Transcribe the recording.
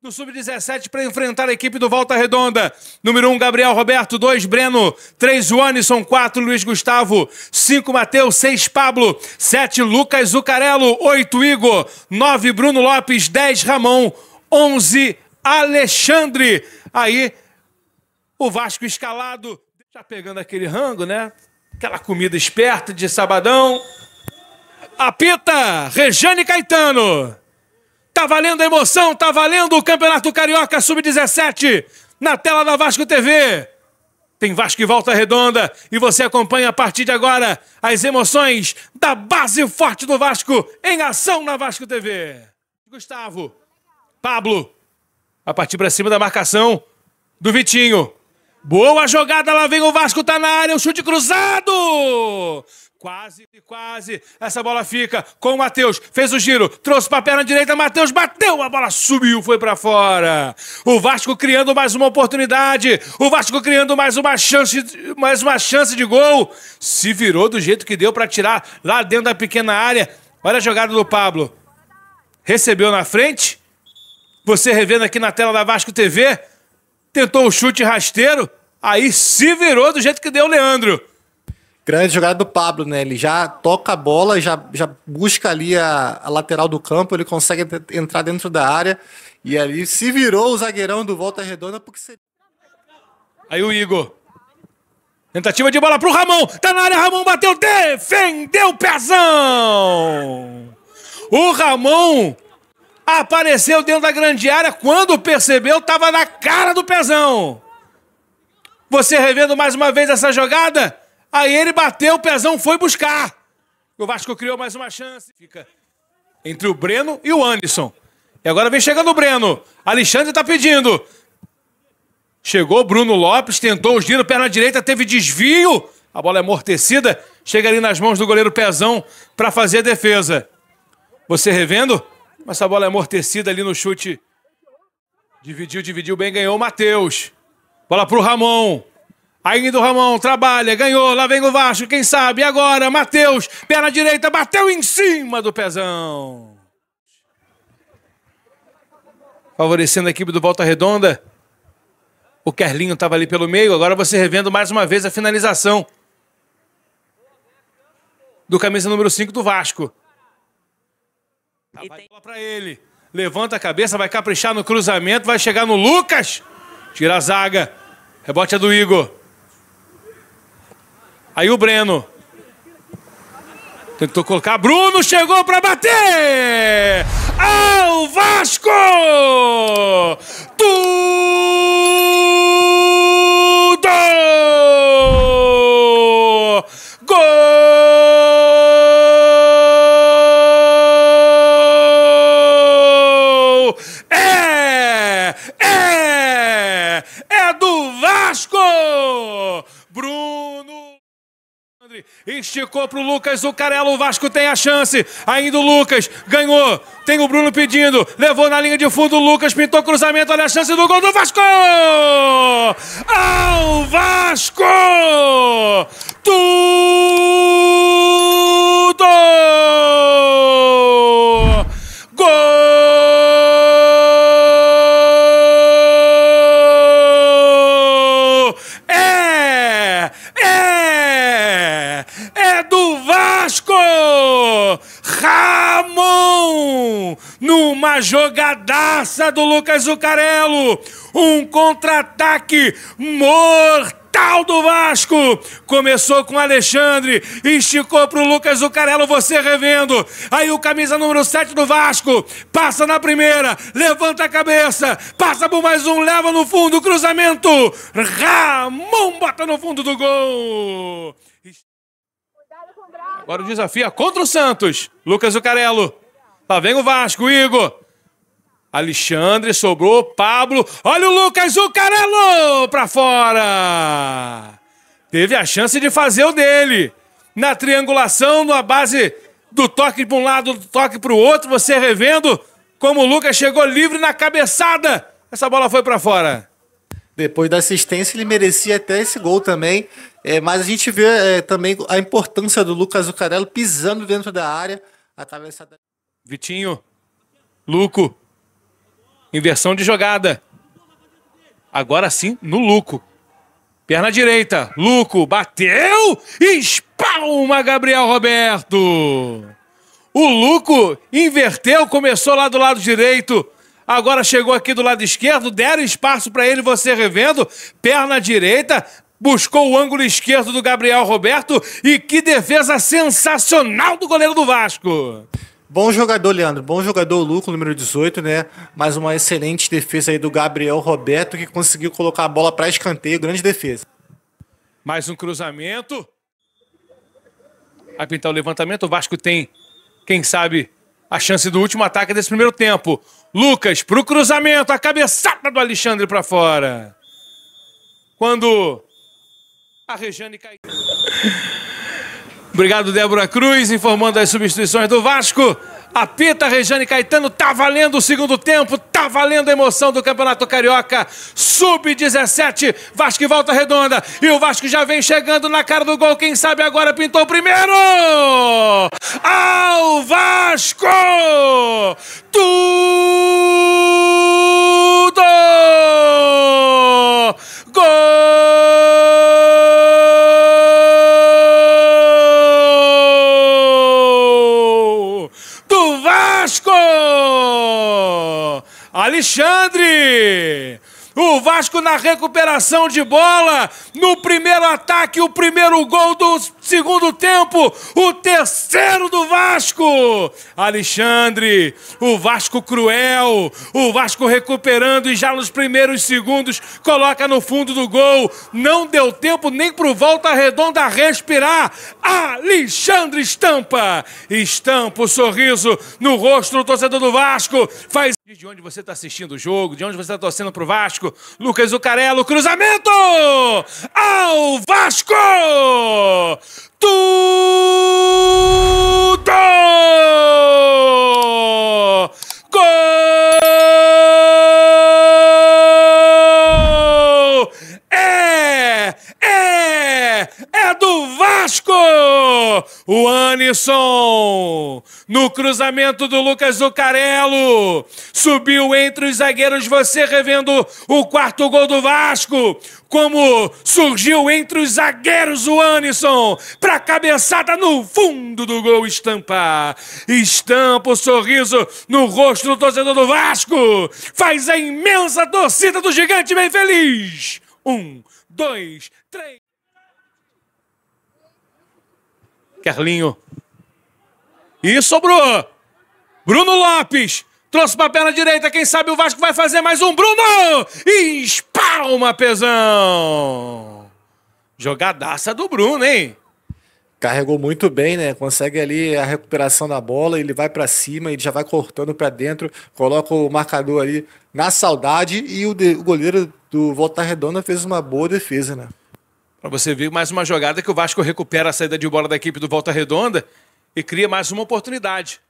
do Sub-17 para enfrentar a equipe do Volta Redonda. Número 1, um, Gabriel Roberto. 2, Breno. 3, Joanisson. 4, Luiz Gustavo. 5, Matheus. 6, Pablo. 7, Lucas Zucarello. 8, Igor. 9, Bruno Lopes. 10, Ramon. 11, Alexandre. Aí, o Vasco escalado. Já pegando aquele rango, né? Aquela comida esperta de sabadão. Apita, Rejane Caetano. Tá valendo a emoção, tá valendo o Campeonato Carioca Sub-17 na tela da Vasco TV. Tem Vasco e Volta Redonda e você acompanha a partir de agora as emoções da base forte do Vasco em ação na Vasco TV. Gustavo, Pablo, a partir para cima da marcação do Vitinho. Boa jogada, lá vem o Vasco, tá na área, o um chute cruzado! Quase, quase. Essa bola fica com o Matheus. Fez o giro, trouxe para a perna direita. Matheus bateu, a bola subiu, foi para fora. O Vasco criando mais uma oportunidade. O Vasco criando mais uma chance, mais uma chance de gol. Se virou do jeito que deu para tirar lá dentro da pequena área. Olha a jogada do Pablo. Recebeu na frente. Você revendo aqui na tela da Vasco TV. Tentou o chute rasteiro. Aí se virou do jeito que deu o Leandro. Grande jogada do Pablo, né? Ele já toca a bola, já, já busca ali a, a lateral do campo, ele consegue entrar dentro da área e ali se virou o zagueirão do Volta Redonda porque Aí o Igor. Tentativa de bola pro Ramon. Tá na área, Ramon bateu, defendeu o pezão. O Ramon apareceu dentro da grande área quando percebeu tava na cara do pezão. Você revendo mais uma vez essa jogada? Aí ele bateu, o pezão foi buscar. O Vasco criou mais uma chance. Fica entre o Breno e o Anderson. E agora vem chegando o Breno. Alexandre está pedindo. Chegou Bruno Lopes, tentou o giro, perna direita, teve desvio. A bola é amortecida, chega ali nas mãos do goleiro Pezão para fazer a defesa. Você revendo? Mas essa bola é amortecida ali no chute. Dividiu, dividiu bem, ganhou o Matheus. Bola pro Ramon. Ainda o Ramon trabalha, ganhou, lá vem o Vasco, quem sabe? Agora, Matheus, perna direita, bateu em cima do pezão. Favorecendo a equipe do Volta Redonda. O Kerlinho estava ali pelo meio, agora você revendo mais uma vez a finalização do camisa número 5 do Vasco. Vai bola para ele. Levanta a cabeça, vai caprichar no cruzamento, vai chegar no Lucas. Tira a zaga. Rebote é do Igor. Aí o Breno. Tentou colocar. Bruno chegou para bater! Ao Vasco! Tudo! Gol! É! É! É do Vasco! Bruno esticou para o Lucas, o Carelo, o Vasco tem a chance. Ainda o Lucas ganhou. Tem o Bruno pedindo, levou na linha de fundo o Lucas, pintou cruzamento, olha a chance do gol do Vasco! Ao Vasco! Tudo! Vasco! Ramon! Numa jogadaça do Lucas Zucarello! Um contra-ataque morto! do Vasco. Começou com Alexandre, esticou pro Lucas Zucarello, você revendo. Aí o camisa número 7 do Vasco, passa na primeira, levanta a cabeça, passa por mais um, leva no fundo, cruzamento. Ramon bota no fundo do gol. Agora o desafio é contra o Santos. Lucas Zucarello Lá vem o Vasco, Igor. Alexandre sobrou, Pablo. Olha o Lucas Zucarello para fora. Teve a chance de fazer o dele. Na triangulação, na base do toque para um lado, do toque para o outro, você revendo como o Lucas chegou livre na cabeçada. Essa bola foi para fora. Depois da assistência, ele merecia até esse gol também. É, mas a gente vê é, também a importância do Lucas Zucarello pisando dentro da área. Atravessada. Vitinho. Luco. Inversão de jogada. Agora sim, no Luco. Perna direita. Luco bateu. Espalma Gabriel Roberto. O Luco inverteu, começou lá do lado direito agora chegou aqui do lado esquerdo, deram espaço para ele, você revendo, perna direita, buscou o ângulo esquerdo do Gabriel Roberto e que defesa sensacional do goleiro do Vasco. Bom jogador, Leandro. Bom jogador, Luco, número 18, né? Mais uma excelente defesa aí do Gabriel Roberto, que conseguiu colocar a bola para escanteio. Grande defesa. Mais um cruzamento. Vai pintar o levantamento. O Vasco tem, quem sabe, a chance do último ataque desse primeiro tempo. Lucas pro cruzamento, a cabeçada do Alexandre para fora. Quando a Rejane caiu. Obrigado, Débora Cruz, informando as substituições do Vasco. Apita Rejane Caetano, tá valendo o segundo tempo, tá valendo a emoção do Campeonato Carioca. Sub-17, Vasco volta redonda. E o Vasco já vem chegando na cara do gol. Quem sabe agora pintou o primeiro! Ao Vasco! Tudo! Gol! Alexandre! O Vasco na recuperação de bola, no primeiro ataque, o primeiro gol do segundo tempo, o terceiro do Vasco. Alexandre, o Vasco cruel, o Vasco recuperando e já nos primeiros segundos coloca no fundo do gol. Não deu tempo nem pro Volta Redonda respirar. Alexandre estampa, estampa o sorriso no rosto do torcedor do Vasco, faz de onde você está assistindo o jogo, de onde você está torcendo para o Vasco. Lucas Zucarello, cruzamento! Ao Vasco! Tudo! No cruzamento do Lucas Zucarello, subiu entre os zagueiros, você revendo o quarto gol do Vasco. Como surgiu entre os zagueiros o Anisson para cabeçada no fundo do gol estampar Estampa o sorriso no rosto do torcedor do Vasco. Faz a imensa torcida do gigante bem feliz. Um, dois, três. Carlinho isso, sobrou Bruno Lopes! Trouxe para a perna direita, quem sabe o Vasco vai fazer mais um. Bruno! E espalma, pesão! Jogadaça do Bruno, hein? Carregou muito bem, né? Consegue ali a recuperação da bola, ele vai para cima, ele já vai cortando para dentro, coloca o marcador ali na saudade e o, de, o goleiro do Volta Redonda fez uma boa defesa, né? Para você ver mais uma jogada que o Vasco recupera a saída de bola da equipe do Volta Redonda e cria mais uma oportunidade.